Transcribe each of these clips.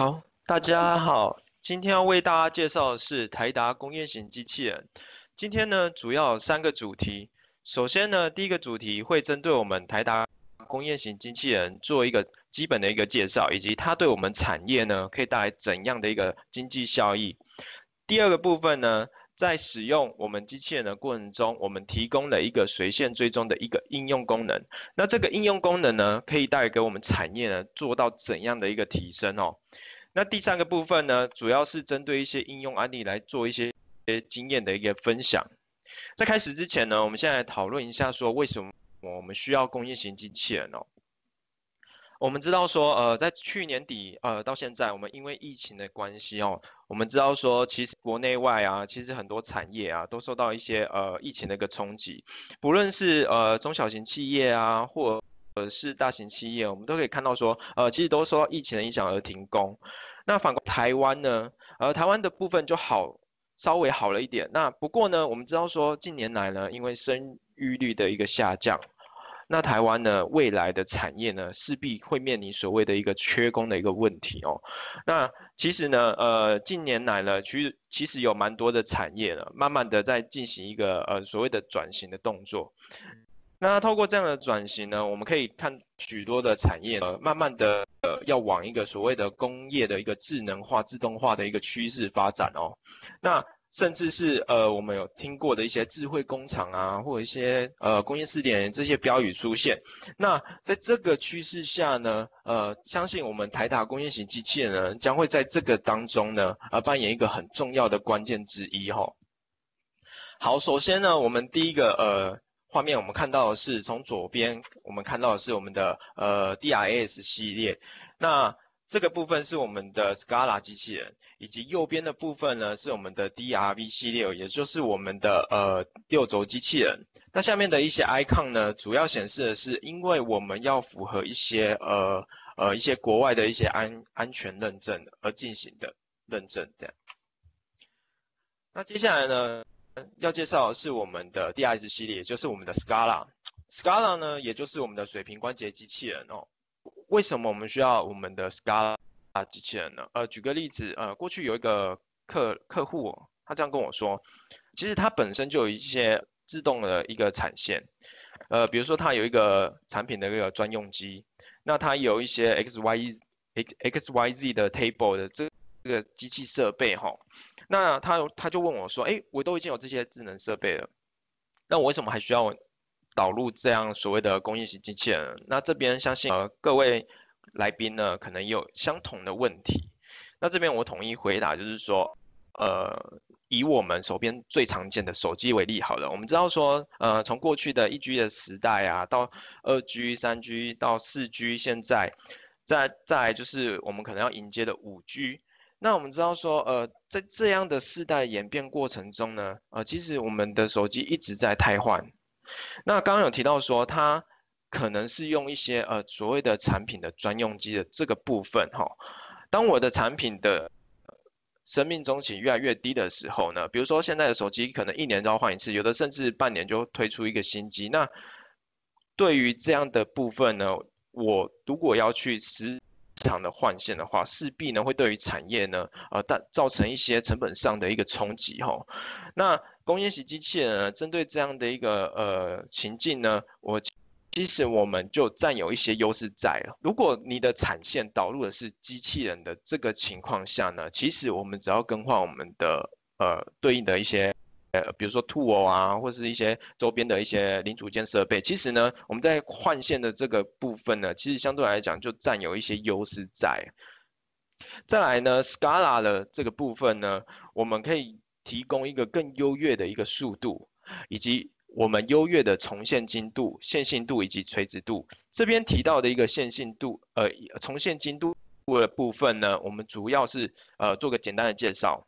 好，大家好，今天要为大家介绍的是台达工业型机器人。今天呢，主要三个主题。首先呢，第一个主题会针对我们台达工业型机器人做一个基本的一个介绍，以及它对我们产业呢可以带来怎样的一个经济效益。第二个部分呢，在使用我们机器人的过程中，我们提供了一个随线追踪的一个应用功能。那这个应用功能呢，可以带给我们产业呢做到怎样的一个提升哦？那第三个部分呢，主要是针对一些应用案例来做一些经验的一个分享。在开始之前呢，我们现在讨论一下说为什么我们需要工业型机器人哦。我们知道说，呃，在去年底，呃，到现在，我们因为疫情的关系哦，我们知道说，其实国内外啊，其实很多产业啊，都受到一些呃疫情的一个冲击，不论是呃中小型企业啊，或是大型企业，我们都可以看到说，呃，其实都受到疫情的影响而停工。那反观台湾呢，呃，台湾的部分就好，稍微好了一点。那不过呢，我们知道说，近年来呢，因为生育率的一个下降，那台湾呢未来的产业呢势必会面临所谓的一个缺工的一个问题哦。那其实呢，呃，近年来呢，其实其实有蛮多的产业呢，慢慢的在进行一个呃所谓的转型的动作。那透过这样的转型呢，我们可以看许多的产业呃，慢慢的呃，要往一个所谓的工业的一个智能化、自动化的一个趋势发展哦。那甚至是呃，我们有听过的一些智慧工厂啊，或一些呃，工业试点这些标语出现。那在这个趋势下呢，呃，相信我们台达工业型机器人呢，将会在这个当中呢，呃，扮演一个很重要的关键之一哈。好，首先呢，我们第一个呃。画面我们看到的是从左边，我们看到的是我们的呃 DIS 系列，那这个部分是我们的 Scala 机器人，以及右边的部分呢是我们的 DRV 系列，也就是我们的呃六轴机器人。那下面的一些 icon 呢，主要显示的是因为我们要符合一些呃呃一些国外的一些安安全认证而进行的认证。这样，那接下来呢？要介绍是我们的 d 二 s 系列，也就是我们的 Scala。Scala 呢，也就是我们的水平关节机器人哦。为什么我们需要我们的 Scala 啊机器人呢？呃，举个例子，呃，过去有一个客客户，他这样跟我说，其实他本身就有一些自动的一个产线，呃，比如说他有一个产品的那个专用机，那他有一些 XYZ X XYZ 的 table 的这这个机器设备哈。那他他就问我说：“哎，我都已经有这些智能设备了，那我为什么还需要导入这样所谓的工业型机器人？”那这边相信呃各位来宾呢，可能有相同的问题。那这边我统一回答就是说，呃，以我们手边最常见的手机为例好了，我们知道说，呃，从过去的一 g 的时代啊，到二 g 三 g 到四 g 现在再再来就是我们可能要迎接的五 g 那我们知道说，呃，在这样的世代演变过程中呢，呃，其实我们的手机一直在汰换。那刚刚有提到说，它可能是用一些呃所谓的产品的专用机的这个部分哈。当我的产品的生命周期越来越低的时候呢，比如说现在的手机可能一年要换一次，有的甚至半年就推出一个新机。那对于这样的部分呢，我如果要去实常的换线的话，势必呢会对于产业呢，呃，但造成一些成本上的一个冲击哈。那工业型机器人针对这样的一个呃情境呢，我其实我们就占有一些优势在了。如果你的产线导入的是机器人的这个情况下呢，其实我们只要更换我们的呃对应的一些。呃，比如说 t o 啊，或是一些周边的一些零组件设备，其实呢，我们在换线的这个部分呢，其实相对来讲就占有一些优势在。再来呢，Scala 的这个部分呢，我们可以提供一个更优越的一个速度，以及我们优越的重现精度、线性度以及垂直度。这边提到的一个线性度，呃，重现精度的部分呢，我们主要是呃做个简单的介绍，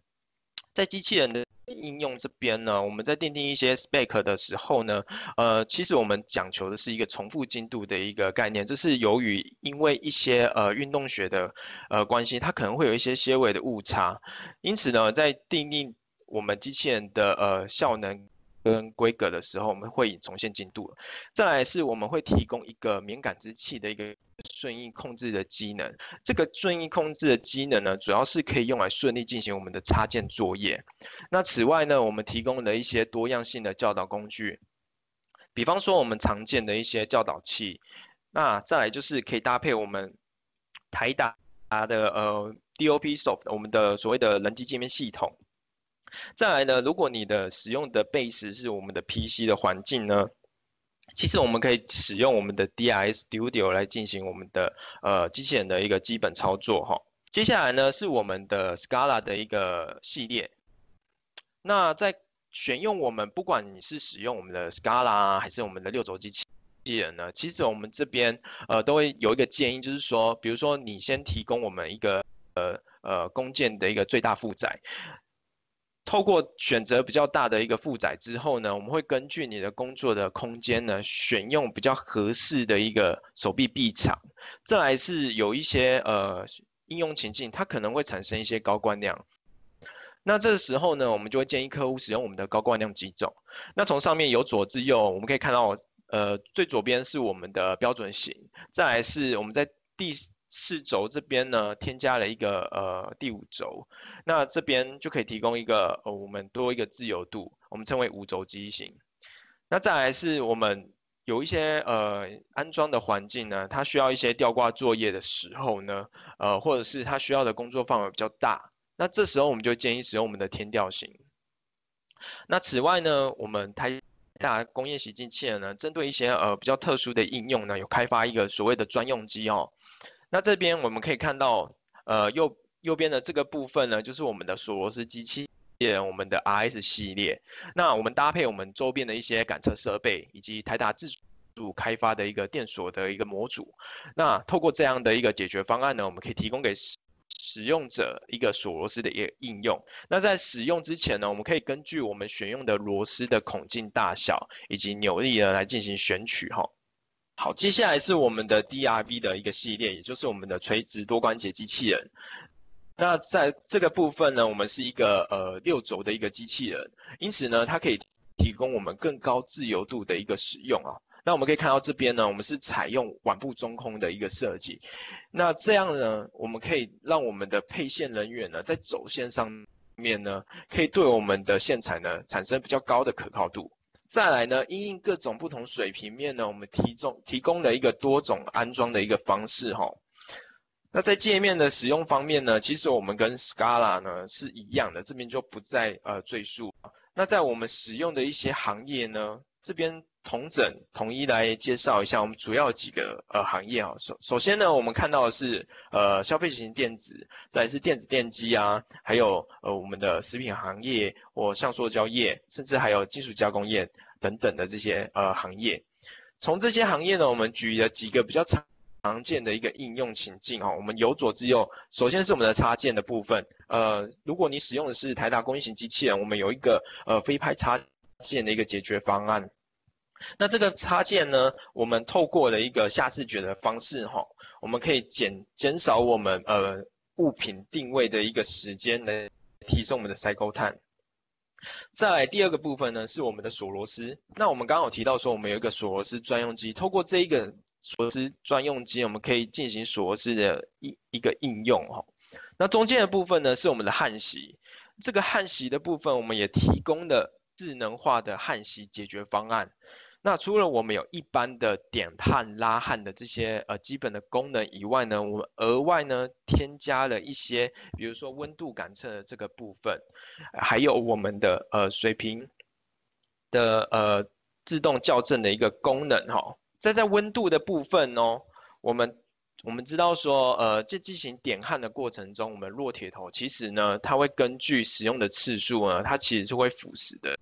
在机器人的。应用这边呢，我们在奠定一些 spec 的时候呢，呃，其实我们讲求的是一个重复精度的一个概念。这是由于因为一些呃运动学的呃关系，它可能会有一些些微的误差。因此呢，在定定我们机器人的呃效能。跟规格的时候，我们会重现进度。再来是我们会提供一个敏感之器的一个顺应控制的机能。这个顺应控制的机能呢，主要是可以用来顺利进行我们的插件作业。那此外呢，我们提供了一些多样性的教导工具，比方说我们常见的一些教导器。那再来就是可以搭配我们台达的呃 DOPsoft，我们的所谓的人机界面系统。再来呢，如果你的使用的 base 是我们的 PC 的环境呢，其实我们可以使用我们的 D i S Studio 来进行我们的呃机器人的一个基本操作哈。接下来呢是我们的 Scala 的一个系列。那在选用我们不管你是使用我们的 Scala 还是我们的六轴机器人呢，其实我们这边呃都会有一个建议，就是说，比如说你先提供我们一个呃呃工件的一个最大负载。透过选择比较大的一个负载之后呢，我们会根据你的工作的空间呢，选用比较合适的一个手臂臂长。再来是有一些呃应用情境，它可能会产生一些高惯量。那这个时候呢，我们就会建议客户使用我们的高惯量机种。那从上面由左至右，我们可以看到，呃，最左边是我们的标准型，再来是我们在第。四轴这边呢，添加了一个呃第五轴，那这边就可以提供一个呃我们多一个自由度，我们称为五轴机型。那再来是我们有一些呃安装的环境呢，它需要一些吊挂作业的时候呢，呃或者是它需要的工作范围比较大，那这时候我们就建议使用我们的天吊型。那此外呢，我们台大工业洗净器呢，针对一些呃比较特殊的应用呢，有开发一个所谓的专用机哦。那这边我们可以看到，呃，右右边的这个部分呢，就是我们的索罗斯机器人，我们的 RS 系列。那我们搭配我们周边的一些感测设备，以及台达自主开发的一个电锁的一个模组。那透过这样的一个解决方案呢，我们可以提供给使使用者一个索罗斯的一个应用。那在使用之前呢，我们可以根据我们选用的螺丝的孔径大小以及扭力呢来进行选取哈。好，接下来是我们的 DRV 的一个系列，也就是我们的垂直多关节机器人。那在这个部分呢，我们是一个呃六轴的一个机器人，因此呢，它可以提供我们更高自由度的一个使用啊。那我们可以看到这边呢，我们是采用腕部中空的一个设计，那这样呢，我们可以让我们的配线人员呢，在走线上面呢，可以对我们的线材呢，产生比较高的可靠度。再来呢，因应各种不同水平面呢，我们提供提供了一个多种安装的一个方式哈。那在界面的使用方面呢，其实我们跟 Scala 呢是一样的，这边就不再呃赘述。那在我们使用的一些行业呢，这边。同整统一来介绍一下，我们主要几个呃行业啊。首首先呢，我们看到的是呃消费型电子，再是电子电机啊，还有呃我们的食品行业，或橡塑胶业，甚至还有金属加工业等等的这些呃行业。从这些行业呢，我们举了几个比较常常见的一个应用情境啊。我们由左至右，首先是我们的插件的部分。呃，如果你使用的是台达工艺型机器人，我们有一个呃非拍插件的一个解决方案。那这个插件呢，我们透过了一个下视觉的方式，哈，我们可以减减少我们呃物品定位的一个时间，来提升我们的 cycle time。在第二个部分呢，是我们的索罗斯。那我们刚好提到说，我们有一个索罗斯专用机，透过这一个索罗斯专用机，我们可以进行索罗斯的一一个应用，哈。那中间的部分呢，是我们的焊锡。这个焊锡的部分，我们也提供的智能化的焊锡解决方案。那除了我们有一般的点焊、拉焊的这些呃基本的功能以外呢，我们额外呢添加了一些，比如说温度感测的这个部分，还有我们的呃水平的呃自动校正的一个功能哈。在在温度的部分哦，我们我们知道说呃在进行点焊的过程中，我们弱铁头其实呢它会根据使用的次数呢，它其实是会腐蚀的。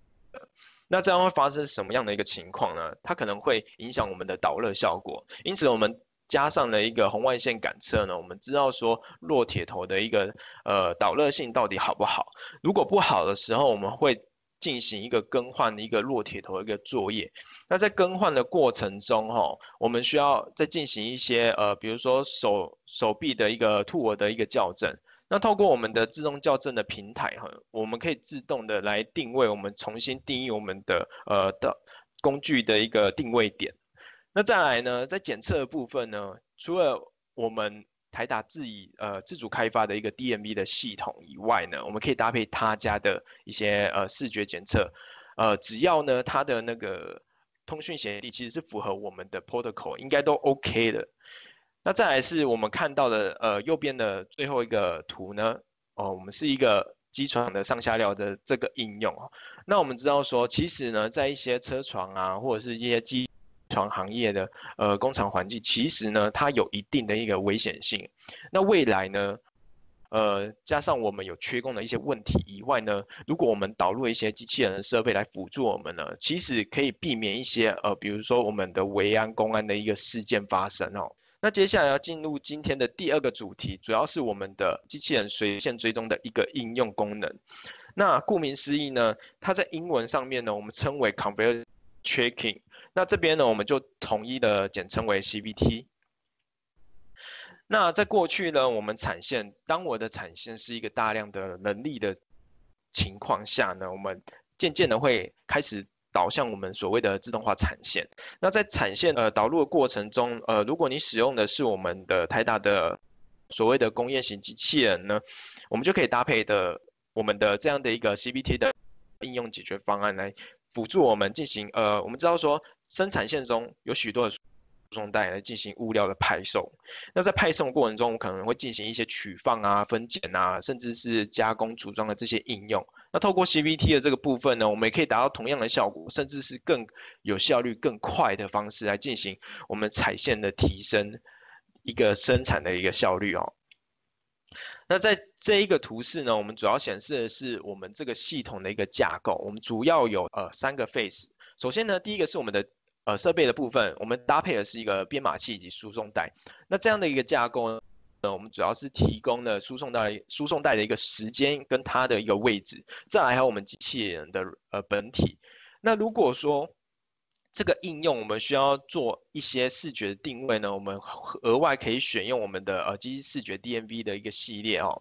那这样会发生什么样的一个情况呢？它可能会影响我们的导热效果，因此我们加上了一个红外线感测呢，我们知道说弱铁头的一个呃导热性到底好不好。如果不好的时候，我们会进行一个更换一个弱铁头一个作业。那在更换的过程中哈，我们需要再进行一些呃，比如说手手臂的一个兔耳的一个校正。那透过我们的自动校正的平台哈，我们可以自动的来定位，我们重新定义我们的呃的工具的一个定位点。那再来呢，在检测的部分呢，除了我们台达自己呃自主开发的一个 DMB 的系统以外呢，我们可以搭配他家的一些呃视觉检测，呃只要呢它的那个通讯协议其实是符合我们的 protocol，应该都 OK 的。那再来是我们看到的，呃，右边的最后一个图呢，哦，我们是一个机床的上下料的这个应用哦。那我们知道说，其实呢，在一些车床啊，或者是一些机床行业的呃工厂环境，其实呢，它有一定的一个危险性。那未来呢，呃，加上我们有缺工的一些问题以外呢，如果我们导入一些机器人的设备来辅助我们呢，其实可以避免一些呃，比如说我们的维安、公安的一个事件发生哦。那接下来要进入今天的第二个主题，主要是我们的机器人随线追踪的一个应用功能。那顾名思义呢，它在英文上面呢，我们称为 conveyor tracking。那这边呢，我们就统一的简称为 CBT。那在过去呢，我们产线，当我的产线是一个大量的人力的情况下呢，我们渐渐的会开始。导向我们所谓的自动化产线。那在产线呃导入的过程中，呃，如果你使用的是我们的台达的所谓的工业型机器人呢，我们就可以搭配的我们的这样的一个 C B T 的应用解决方案来辅助我们进行。呃，我们知道说生产线中有许多的。包装袋来进行物料的派送，那在派送过程中，我可能会进行一些取放啊、分拣啊，甚至是加工组装的这些应用。那透过 C B T 的这个部分呢，我们也可以达到同样的效果，甚至是更有效率、更快的方式来进行我们采线的提升，一个生产的一个效率哦。那在这一个图示呢，我们主要显示的是我们这个系统的一个架构，我们主要有呃三个 f a c e 首先呢，第一个是我们的。呃，设备的部分，我们搭配的是一个编码器以及输送带。那这样的一个架构，呃，我们主要是提供了输送带输送带的一个时间跟它的一个位置，再还有我们机器人的呃本体。那如果说这个应用我们需要做一些视觉定位呢，我们额外可以选用我们的耳机视觉 DMV 的一个系列哦。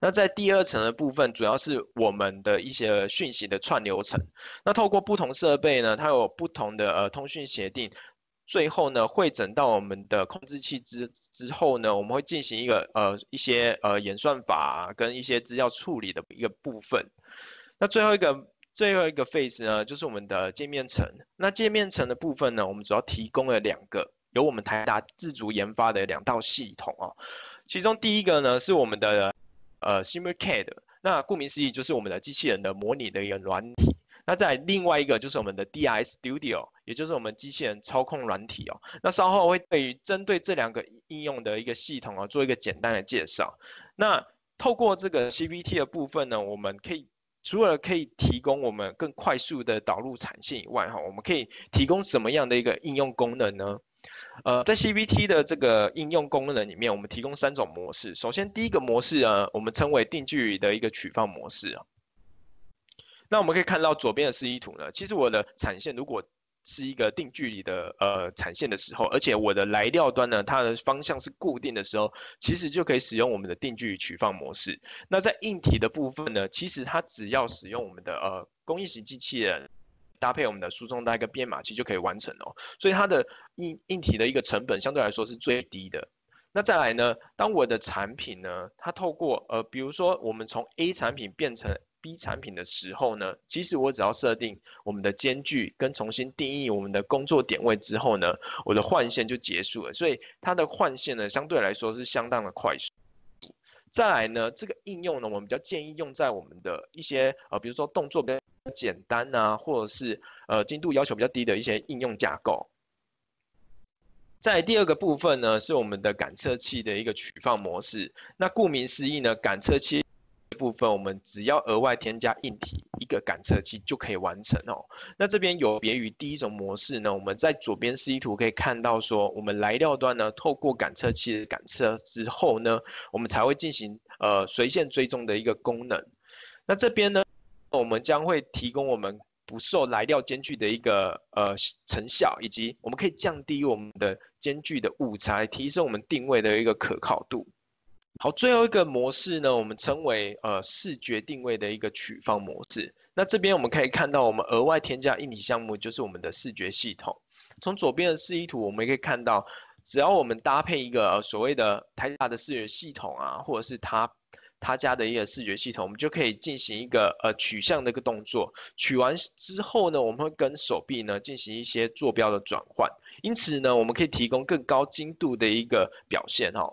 那在第二层的部分，主要是我们的一些讯息的串流层。那透过不同设备呢，它有不同的呃通讯协定，最后呢会诊到我们的控制器之之后呢，我们会进行一个呃一些呃演算法跟一些资料处理的一个部分。那最后一个最后一个 phase 呢，就是我们的界面层。那界面层的部分呢，我们主要提供了两个由我们台达自主研发的两套系统啊，其中第一个呢是我们的。呃，SimulCAD，那顾名思义就是我们的机器人的模拟的一个软体。那在另外一个就是我们的 DI Studio，也就是我们机器人操控软体哦。那稍后会对于针对这两个应用的一个系统哦做一个简单的介绍。那透过这个 CPT 的部分呢，我们可以除了可以提供我们更快速的导入产线以外哈，我们可以提供什么样的一个应用功能呢？呃，在 CBT 的这个应用功能里面，我们提供三种模式。首先，第一个模式啊，我们称为定距离的一个取放模式啊。那我们可以看到左边的示意图呢，其实我的产线如果是一个定距离的呃产线的时候，而且我的来料端呢它的方向是固定的时候，其实就可以使用我们的定距取放模式。那在硬体的部分呢，其实它只要使用我们的呃工艺型机器人。搭配我们的输送带一个编码器就可以完成哦，所以它的硬硬体的一个成本相对来说是最低的。那再来呢，当我的产品呢，它透过呃，比如说我们从 A 产品变成 B 产品的时候呢，其实我只要设定我们的间距跟重新定义我们的工作点位之后呢，我的换线就结束了。所以它的换线呢，相对来说是相当的快速。再来呢，这个应用呢，我们比较建议用在我们的一些呃，比如说动作跟。简单啊，或者是呃精度要求比较低的一些应用架构。在第二个部分呢，是我们的感测器的一个取放模式。那顾名思义呢，感测器部分我们只要额外添加硬体一个感测器就可以完成哦。那这边有别于第一种模式呢，我们在左边示意图可以看到说，我们来料端呢透过感测器的感测之后呢，我们才会进行呃随线追踪的一个功能。那这边呢？我们将会提供我们不受来料间距的一个呃成效，以及我们可以降低我们的间距的误差，提升我们定位的一个可靠度。好，最后一个模式呢，我们称为呃视觉定位的一个取放模式。那这边我们可以看到，我们额外添加硬体项目就是我们的视觉系统。从左边的示意图，我们可以看到，只要我们搭配一个所谓的台大的视觉系统啊，或者是它。他家的一个视觉系统，我们就可以进行一个呃取向的一个动作，取完之后呢，我们会跟手臂呢进行一些坐标的转换，因此呢，我们可以提供更高精度的一个表现哈。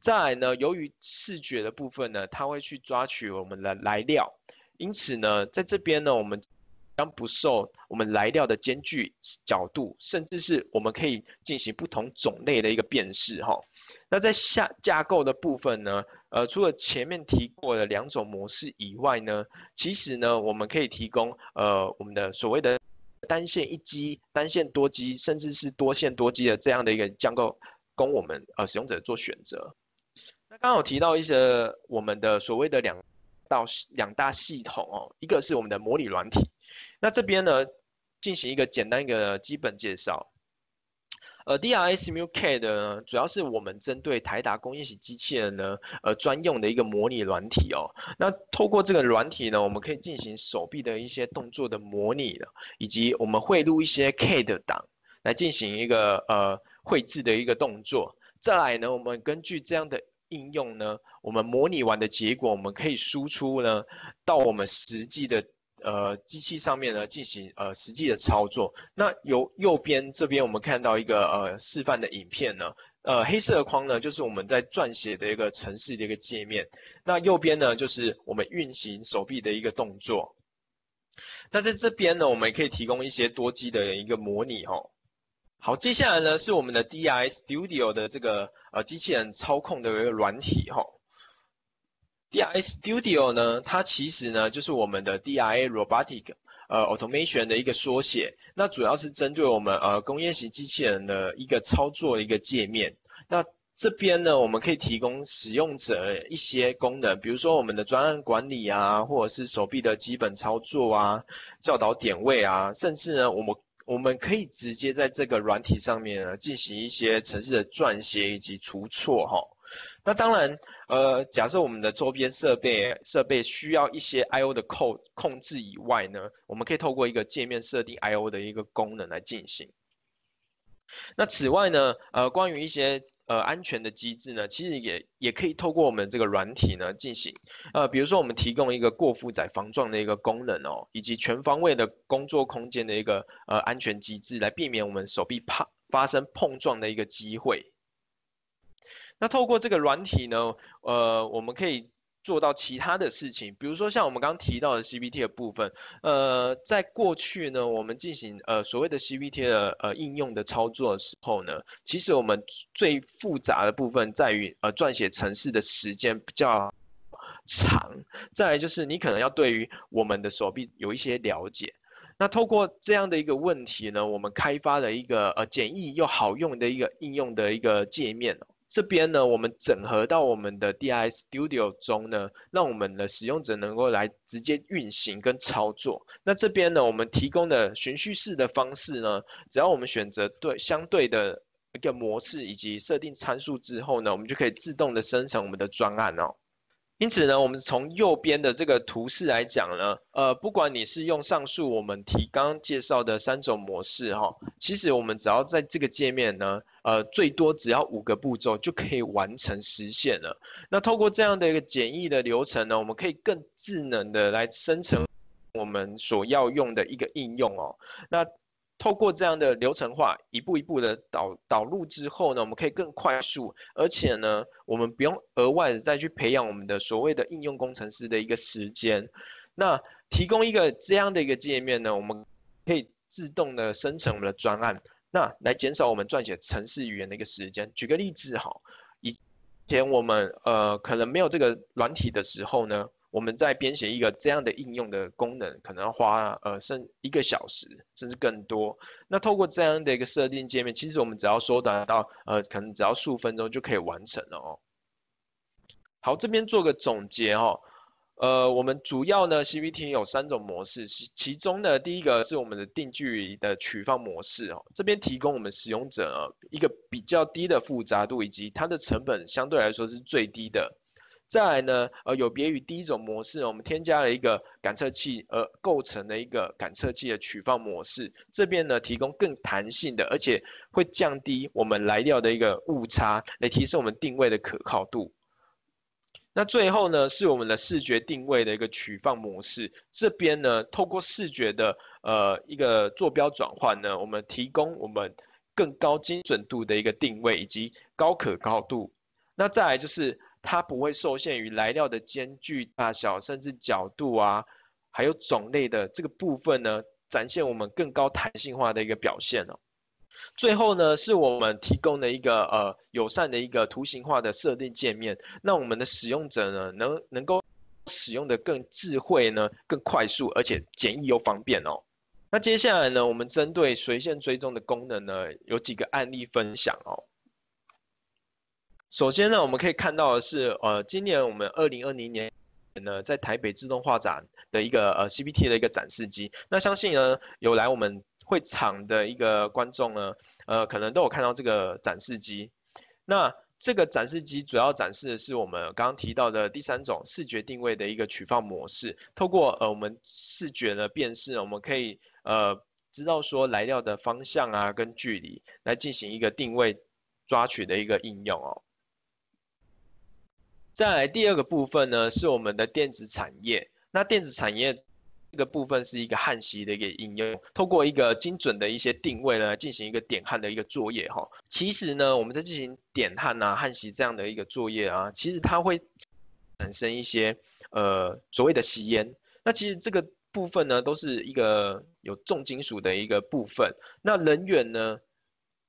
再来呢，由于视觉的部分呢，它会去抓取我们的来料，因此呢，在这边呢，我们。将不受我们来料的间距、角度，甚至是我们可以进行不同种类的一个辨识哈。那在下架构的部分呢？呃，除了前面提过的两种模式以外呢，其实呢，我们可以提供呃我们的所谓的单线一机、单线多机，甚至是多线多机的这样的一个架构，供我们呃使用者做选择。那刚好提到一些我们的所谓的两到两大系统哦，一个是我们的模拟软体。那这边呢，进行一个简单一个基本介绍。呃，DRSUK m 的主要是我们针对台达工业型机器人呢，呃，专用的一个模拟软体哦。那透过这个软体呢，我们可以进行手臂的一些动作的模拟，以及我们会入一些 CAD 档来进行一个呃绘制的一个动作。再来呢，我们根据这样的应用呢，我们模拟完的结果，我们可以输出呢到我们实际的。呃，机器上面呢进行呃实际的操作。那由右边这边我们看到一个呃示范的影片呢，呃黑色的框呢就是我们在撰写的一个程式的一个界面。那右边呢就是我们运行手臂的一个动作。那在这边呢，我们也可以提供一些多机的一个模拟哦。好，接下来呢是我们的 DI Studio 的这个呃机器人操控的一个软体哦。DIA Studio 呢，它其实呢就是我们的 DIA Robotic 呃 Automation 的一个缩写。那主要是针对我们呃工业型机器人的一个操作的一个界面。那这边呢，我们可以提供使用者一些功能，比如说我们的专案管理啊，或者是手臂的基本操作啊、教导点位啊，甚至呢，我们我们可以直接在这个软体上面呢进行一些程市的撰写以及除错哈。那当然，呃，假设我们的周边设备设备需要一些 I/O 的控控制以外呢，我们可以透过一个界面设定 I/O 的一个功能来进行。那此外呢，呃，关于一些呃安全的机制呢，其实也也可以透过我们这个软体呢进行，呃，比如说我们提供一个过负载防撞的一个功能哦，以及全方位的工作空间的一个呃安全机制，来避免我们手臂怕发生碰撞的一个机会。那透过这个软体呢，呃，我们可以做到其他的事情，比如说像我们刚刚提到的 CPT 的部分。呃，在过去呢，我们进行呃所谓的 CPT 的呃应用的操作时候呢，其实我们最复杂的部分在于呃撰写程式的时间比较长。再来就是你可能要对于我们的手臂有一些了解。那透过这样的一个问题呢，我们开发了一个呃简易又好用的一个应用的一个界面哦。这边呢，我们整合到我们的 D I Studio 中呢，让我们的使用者能够来直接运行跟操作。那这边呢，我们提供的循序式的方式呢，只要我们选择对相对的一个模式以及设定参数之后呢，我们就可以自动的生成我们的专案哦。因此呢，我们从右边的这个图示来讲呢，呃，不管你是用上述我们提刚介绍的三种模式哈，其实我们只要在这个界面呢，呃，最多只要五个步骤就可以完成实现了。那透过这样的一个简易的流程呢，我们可以更智能的来生成我们所要用的一个应用哦。那透过这样的流程化，一步一步的导导入之后呢，我们可以更快速，而且呢，我们不用额外的再去培养我们的所谓的应用工程师的一个时间。那提供一个这样的一个界面呢，我们可以自动的生成我们的专案，那来减少我们撰写程式语言的一个时间。举个例子哈，以前我们呃可能没有这个软体的时候呢。我们在编写一个这样的应用的功能，可能要花呃甚一个小时，甚至更多。那透过这样的一个设定界面，其实我们只要缩短到呃，可能只要数分钟就可以完成了哦。好，这边做个总结哦，呃，我们主要呢，C v T 有三种模式，其其中呢，第一个是我们的定距的取放模式哦，这边提供我们使用者一个比较低的复杂度，以及它的成本相对来说是最低的。再来呢，呃，有别于第一种模式，我们添加了一个感测器，呃，构成的一个感测器的取放模式。这边呢，提供更弹性的，而且会降低我们来料的一个误差，来提升我们定位的可靠度。那最后呢，是我们的视觉定位的一个取放模式。这边呢，透过视觉的呃一个坐标转换呢，我们提供我们更高精准度的一个定位以及高可靠度。那再来就是。它不会受限于来料的间距、大小，甚至角度啊，还有种类的这个部分呢，展现我们更高弹性化的一个表现哦。最后呢，是我们提供的一个呃友善的一个图形化的设定界面，让我们的使用者呢，能能够使用的更智慧呢，更快速，而且简易又方便哦。那接下来呢，我们针对随线追踪的功能呢，有几个案例分享哦。首先呢，我们可以看到的是，呃，今年我们二零二零年呢，在台北自动化展的一个呃 CPT 的一个展示机。那相信呢，有来我们会场的一个观众呢，呃，可能都有看到这个展示机。那这个展示机主要展示的是我们刚刚提到的第三种视觉定位的一个取放模式。透过呃我们视觉的辨识，我们可以呃知道说来料的方向啊跟距离，来进行一个定位抓取的一个应用哦。再来第二个部分呢，是我们的电子产业。那电子产业这个部分是一个焊锡的一个应用，通过一个精准的一些定位呢，进行一个点焊的一个作业哈。其实呢，我们在进行点焊呐、焊锡这样的一个作业啊，其实它会产生一些呃所谓的吸烟。那其实这个部分呢，都是一个有重金属的一个部分。那人员呢？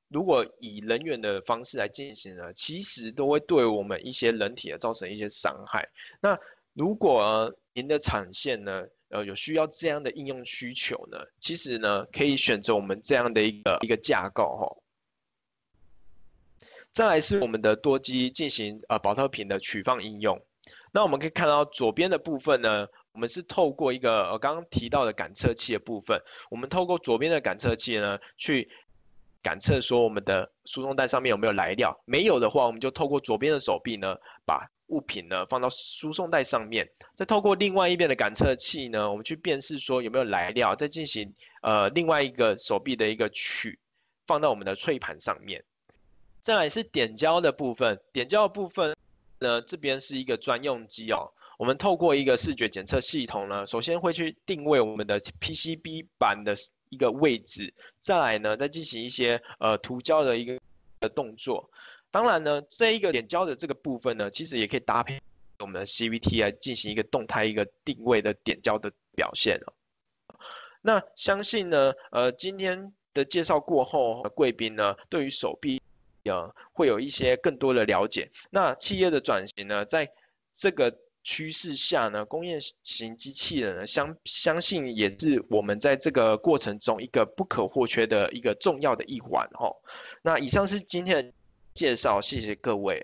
如果以人员的方式来进行呢，其实都会对我们一些人体啊造成一些伤害。那如果您的产线呢，呃，有需要这样的应用需求呢，其实呢，可以选择我们这样的一个一个架构哈。再来是我们的多机进行呃保特瓶的取放应用。那我们可以看到左边的部分呢，我们是透过一个呃刚刚提到的感测器的部分，我们透过左边的感测器呢去。感测说我们的输送带上面有没有来料，没有的话，我们就透过左边的手臂呢，把物品呢放到输送带上面，再透过另外一边的感测器呢，我们去辨识说有没有来料，再进行呃另外一个手臂的一个取，放到我们的脆盘上面。再来是点胶的部分，点胶的部分呢，这边是一个专用机哦。我们透过一个视觉检测系统呢，首先会去定位我们的 PCB 板的一个位置，再来呢再进行一些呃涂胶的一个的动作。当然呢，这一个点胶的这个部分呢，其实也可以搭配我们的 c v t 来进行一个动态一个定位的点胶的表现哦。那相信呢，呃今天的介绍过后，贵宾呢对于手臂呃会有一些更多的了解。那企业的转型呢，在这个趋势下呢，工业型机器人相相信也是我们在这个过程中一个不可或缺的一个重要的一环哦。那以上是今天的介绍，谢谢各位。